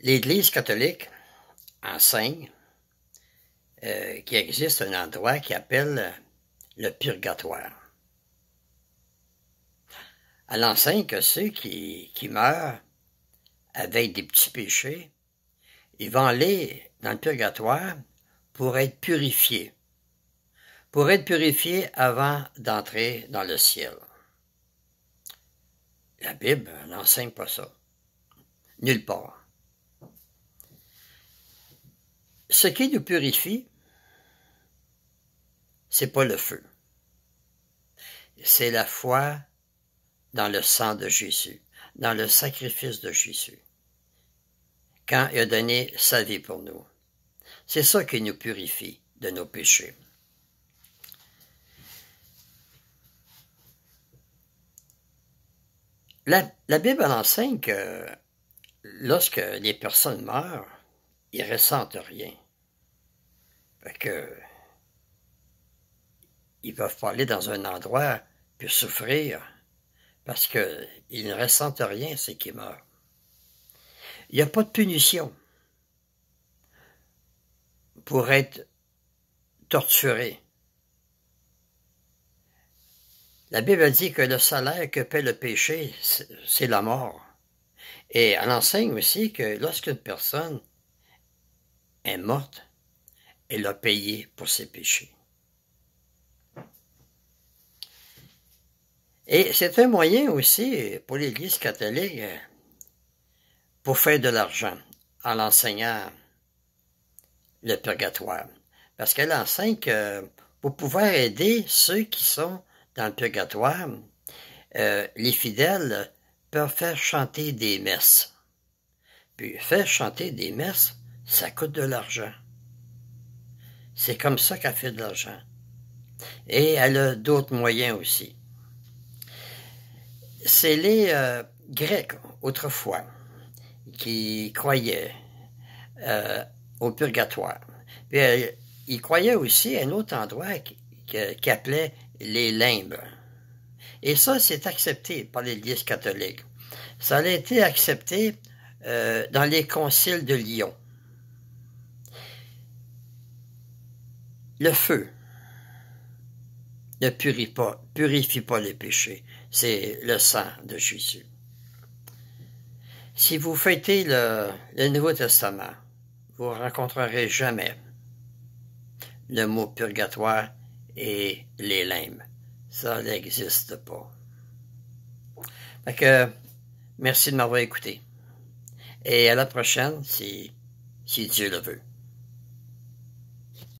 L'Église catholique enseigne euh, qu'il existe un endroit qui appelle le purgatoire. Elle enseigne que ceux qui, qui meurent avec des petits péchés, ils vont aller dans le purgatoire pour être purifiés, pour être purifiés avant d'entrer dans le ciel. La Bible n'enseigne pas ça, nulle part. ce qui nous purifie, c'est pas le feu. C'est la foi dans le sang de Jésus, dans le sacrifice de Jésus, quand il a donné sa vie pour nous. C'est ça qui nous purifie de nos péchés. La, Bible enseigne que lorsque les personnes meurent, ils ressentent rien. Fait que. Ils peuvent pas aller dans un endroit puis souffrir parce qu'ils ne ressentent rien, c'est qu'ils meurent. Il n'y a pas de punition pour être torturé. La Bible dit que le salaire que paie le péché, c'est la mort. Et elle enseigne aussi que lorsqu'une personne est morte, elle a payé pour ses péchés. Et c'est un moyen aussi pour l'Église catholique euh, pour faire de l'argent en enseignant le purgatoire. Parce qu'elle enseigne que pour pouvoir aider ceux qui sont dans le purgatoire, euh, les fidèles peuvent faire chanter des messes. Puis faire chanter des messes, ça coûte de l'argent. C'est comme ça qu'elle fait de l'argent. Et elle a d'autres moyens aussi. C'est les euh, Grecs, autrefois, qui croyaient euh, au purgatoire. Puis, euh, ils croyaient aussi à un autre endroit qu'appelait les limbes. Et ça, c'est accepté par l'Église catholique. Ça a été accepté dans les conciles de Lyon. le feu ne purifie pas, purifie pas les péchés. C'est le sang de Jésus. Si vous fêtez le, le Nouveau Testament, vous rencontrerez jamais le mot purgatoire et les limbes. Ça n'existe pas. merci de m'avoir écouté. Et à la prochaine, si, si Dieu le veut.